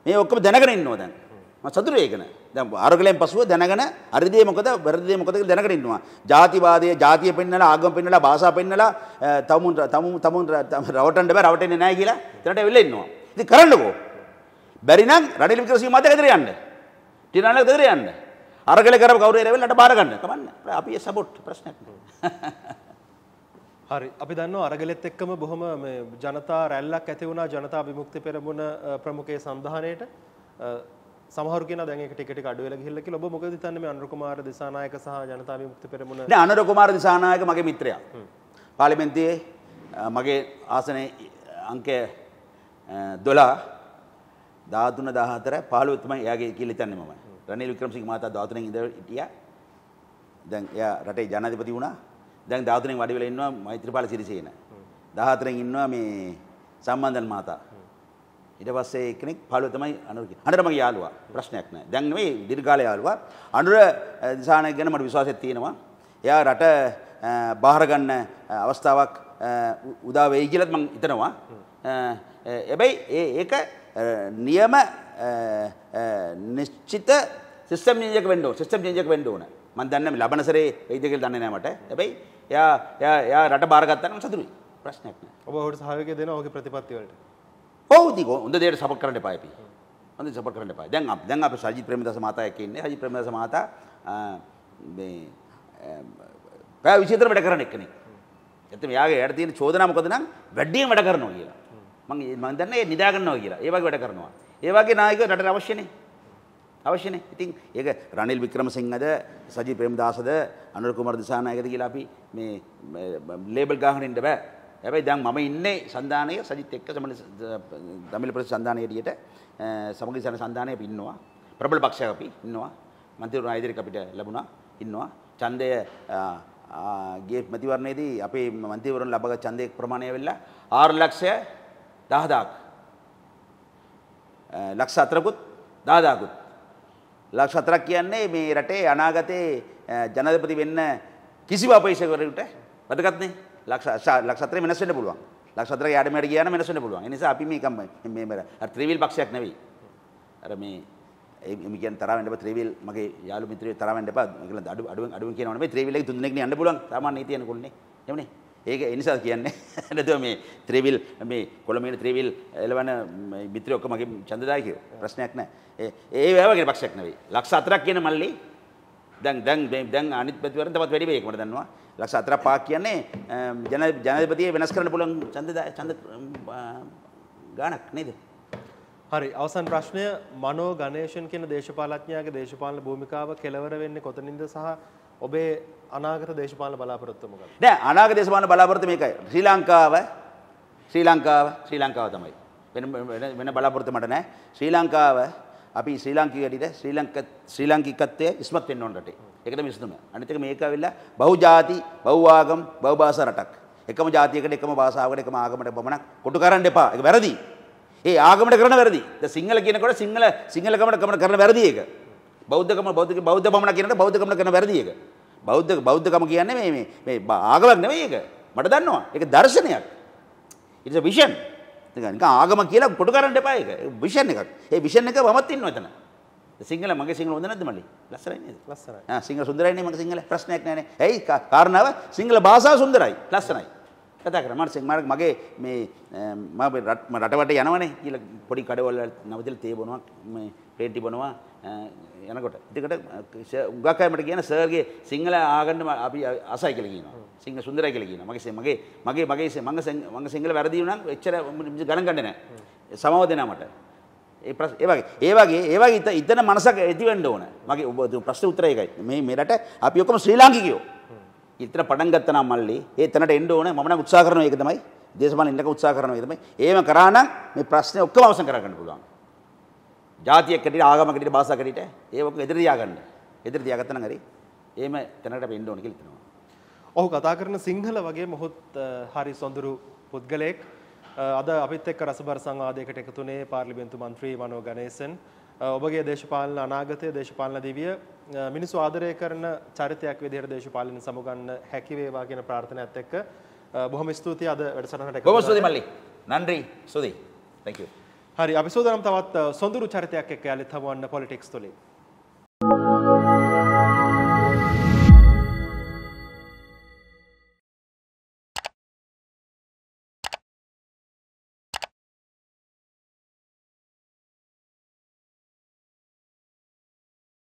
මේ ඔක්කොම දැනගෙන ඉන්නවා දැන් මම සතුටුයි ඒකන දැන් ආරෝගලෙන් පසුව දැනගෙන හරිදේ මොකද වැරදිදේ මොකද කියලා දැනගෙන ඉන්නවා ජාතිවාදය ජාතිය පෙන්නලා ආගම පෙන්නලා භාෂා පෙන්නලා තමුන් තමුන් තමුන් රවටන්න බෑ රවටෙන්නේ නෑ කියලා එතනට වෙලා ඉන්නවා ඉතින් කරන්නකෝ බැරි නම් රනිල් වික්‍රමසිංහ මහත්තයා ගෙදර යන්න. ටිනාල ගෙදර යන්න. අරගල කරපු කවුරු හරි එරෙවල්ලට බාර ගන්න. කමන්න. අපි සපෝට් ප්‍රශ්නයක් නෑ. හරි අපි දන්න අරගලෙත් එක්කම බොහොම ජනතා රැල්ලක් ඇති වුණා ජනතා විමුක්ති පෙරමුණ ප්‍රමුඛයේ සඳහනයට සමහරු කියන දැන් ඒක ටික ටික අඩු වෙලා ගිහිල්ලා කියලා ඔබ මොකද හිතන්නේ මේ අනුර කුමාර දිසානායක සහ ජනතා විමුක්ති පෙරමුණ නෑ අනුර කුමාර දිසානායක මගේ මිත්‍රයා පාර්ලිමේන්තුවේ මගේ ආසනයේ අංකය 12 දාතුන දාහතර පාලුවත්මයි යාගේ කියල තන්න ම රනිල් වික්‍රමසික මතා දාතන ඉද ඉටිය දැන් එයා රටේ ජනාධිපති වුණා දැන් දාතනෙන් වඩිවෙල ඉන්නවා මෛත්‍රපාල සිරිසේන දාහතරෙන් ඉන්නවා මේ සම්බන්ධන් මාතා ඉට පස්සේ කෙනෙක් පලුව තමයි අනුර අනරමගේ යාලුවා ප්‍රශ්නයක් නෑ දැන් මේ දිර්ගාල යාලුවා අනුර දිසාන ගැන මට විශ්වාසයක් තියෙනවා එයා රට බාරගන්න අවස්ථාවක් උදා වෙයි කියලත් මං හිතනවා හැබැයි ඒක නියම නිශ්චිත සිස්ටම් චේන්ජ් එකක් වෙන්න ඕන සිස්ටම් චේන්ජ් එකක් වෙන්න ඕන මම දන්නේ නැහැ ලබන සැරේ වෙයිද කියලා දන්නේ නැහැ මට හැබැයි එයා එයා එයා රට බාර ගත්තා නම් සතුටුයි ප්‍රශ්නයක් නැහැ ඔබ ඔහුට සහයෝගය දෙනවා ඔහුගේ ප්‍රතිපත්ති වලට ඔව් දිගෝ හොඳ දෙයට සපෝට් කරන්න එපා අපි හොඳ සපෝට් කරන්න එපා දැන් අපි දැන් අපි සජිත් ප්‍රේමදාස මහතා එක්ක ඉන්නේ සජිත් ප්‍රේමදාස මහතා මේ පැය 24 වැඩ කරන එක්කනේ එතන යාගේ යට තියෙන චෝදනාව මොකද නම් වැඩියෙන් වැඩ කරනවා කියලා මං මං දන්නේ ඒ නිදා ගන්නවා කියලා. ඒ වගේ වැඩ කරනවා. ඒ වගේ නායකයෝ රටට අවශ්‍යනේ. අවශ්‍යනේ. ඉතින් ඒක රනිල් වික්‍රමසිංහද සජීව් ප්‍රේමදාසද අනුර කුමාර දිසානායකද කියලා අපි මේ ලේබල් ගහගෙන ඉන්න බෑ. හැබැයි දැන් මම ඉන්නේ සන්දානයේ සජිත් එක්ක සමග තමිල ප්‍රදේශ සන්දානයේ එළියට සමගි සන සන්දානයේ අපි ඉන්නවා. ප්‍රබල පක්ෂයක් අපි ඉන්නවා. මන්ත්‍රීවරු ආයතනික අපිට ලැබුණා. ඉන්නවා. ඡන්දය ගේ මැතිවරණයේදී අපේ මන්ත්‍රීවරුන් ලබගත් ඡන්දයේ ප්‍රමාණය වෙලා 4 ලක්ෂය දහදාක් ලක්ෂ අතරකුත් දාදාකුත් ලක්ෂ අතරක් කියන්නේ මේ රටේ අනාගතයේ ජනාධිපති වෙන්න කිසිම අපේක්ෂකවරයෙකුට වැදගත් නේ ලක්ෂ ලක්ෂ අතරේ වෙනස් වෙන්න පුළුවන් ලක්ෂ අතරේ යාඩ මෙයාට ගියා නම් වෙනස් වෙන්න පුළුවන් ඒ නිසා අපි මේක මේ මේ අර ත්‍රිවිල් පක්ෂයක් නෙවෙයි අර මේ එමි කියන තරහ වෙන්න එපා ත්‍රිවිල් මගේ යාළු මිත්‍රයෝ තරහ වෙන්න එපා කියලා අඩුවෙන් අඩුවෙන් කියනවා නෙමෙයි ත්‍රිවිල් එක තුන් දිනකින් යන්න පුළුවන් සාමාන්‍ය නීතියනේ කොල්නේ එහෙමනේ ඒක ඒ නිසා කියන්නේ නැතුව මේ ත්‍රිවිල් මේ කොළඹින ත්‍රිවිල් එළවන මිත්‍රයෝ ඔක්කොම මගේ ඡන්දදායකයෝ ප්‍රශ්නයක් නැහැ. ඒ ඒ වගේ පක්ෂයක් නෙවෙයි. ලක්ෂ 4ක් කියන මල්ලේ දැන් දැන් මේ දැන් අනිත් ප්‍රතිවරණ තවත් වැඩි වෙයි ඒක මට දන්නවා. ලක්ෂ 4ක් 5ක් කියන්නේ ජන ජනාධිපතිය වෙනස් කරන්න පුළුවන් ඡන්ද ඡන්ද ගාණක් නේද? හරි අවසන් ප්‍රශ්නය මනෝ ගණේෂන් කියන දේශපාලඥයාගේ දේශපාලන භූමිකාව කෙලවර වෙන්නේ කොතනින්ද සහ ඔබේ අනාගත දේශපාලන බලාපොරොත්තු මොකක්ද? නෑ අනාගත දේශපාලන බලාපොරොත්තු මේකයි. ශ්‍රී ලංකාව ශ්‍රී ලංකාව ශ්‍රී ලංකාව තමයි. වෙන වෙන බලාපොරොත්තු මට නෑ. ශ්‍රී ලංකාව අපි ශ්‍රී ලංකිකයන්ට ශ්‍රී ලංක ශ්‍රී ලංකිකත්වය ඉස්මත් වෙන්න ඕන රටේ. ඒක තමයි විසඳුම. අනිත් එක මේක ඇවිල්ලා බහුජාති, බහුආගම්, බහුභාෂා රටක්. එකම ජාතියකට එකම භාෂාවකට එකම ආගමකට පමණක් කොටු කරන්න එපා. ඒක වැරදි. ඒ ආගමට කරන වැරදි. ද සිංහල කියනකොට සිංහල සිංහලකමට කරන වැරදි ඒක. බෞද්ධකම බෞද්ධ බෞද්ධ බමුණ කියනකොට බෞද්ධකමට කරන වැරදි ඒක. බෞද්ධ බෞද්ධකම කියන්නේ මේ මේ මේ ආගමක් නෙවෙයි ඒක. මට දන්නවා. ඒක දර්ශනයක්. it's a vision. නිකන් ආගම කියලා කොටු කරන්න එපා ඒක. vision එකක්. ඒ vision එක මමත් ඉන්නවා එතන. සිංහල මගේ සිංහල හොඳ නැද්ද මල්ලි? ලස්සනයි නේද? ලස්සනයි. ආ සිංහල සුන්දරයි නේ මගේ සිංහල ප්‍රශ්නයක් නෑ නේ. ඇයි කාරණාව සිංහල භාෂාව සුන්දරයි. ලස්සනයි. කතා කරා මට සිංහ මගේ මේ මම රටවලට යනවනේ කියලා පොඩි කඩවල නවතිලා තේ බොනවා මේ ප්ලේට් තිබනවා යනකොට ඉතිකට උගක් අය මට කියන සර්ගේ සිංහල ආගන්න අපි අසයි කියලා කියනවා සිංහල සුන්දරයි කියලා කියනවා මගේ මගේ මගේ මගේ මම මම සිංහල වැරදි වුණා එච්චර ගණන් ගන්නේ නැහැ සමාව දෙනවා මට ඒ ප්‍රශ්න ඒ වගේ ඒ වගේ ඒ වගේ ඉතන මනසක් ඇති වෙන්න ඕන මගේ ඔබ ප්‍රශ්න උත්තරය එකයි මේ මේ රට අපි ඔක්කොම ශ්‍රී ලාංකිකයෝ ඉතන පටන් ගත්තා නම් මල්ලි ඒ තැනට එන්න ඕන මම නම් උත්සාහ කරනවා ඒක තමයි දේශපාලන ඉන්නක උත්සාහ කරනවා ඒක තමයි එහෙම කරා නම් මේ ප්‍රශ්නේ ඔක්කොම අවසන් කරගන්න පුළුවන් ජාතියක් කැඩිට ආගමක් කැඩිට භාෂාවක් කැඩිට ඒව ඔක්කොම එදිරිය තියාගන්න. එදිරිය තියාගත්තා නම් හරි. එහෙම තැනකට අපි එන්න ඕන කියලා හිතනවා. ඔහු කතා කරන සිංහල වගේ මොහොත් හරි සොඳුරු පුද්ගලයෙක්. අද අපිත් එක්ක රසබර සංවාදයකට එකතුනේ පාර්ලිමේන්තු මන්ත්‍රී මනෝ ගණේසන්. ඔබගේ දේශපාලන අනාගතය දේශපාලන දිවිය මිනිස්සු ආදරය කරන චරිතයක් විදිහට දේශපාලන සමුගන්න හැකි වේවා කියන ප්‍රාර්ථනාවත් එක්ක බොහොම ස්තුතියි අද වැඩසටහනට එකතු වෙලා. බොහොම ස්තුතියි මල්ලි. නන්දි. ස්තුතියි. Thank you. හරි අපි සූදානම් තවත් සොඳුරු චරිතයක් එක්ක යාලුත් හමුවන්න පොලිටික්ස් තුලින්.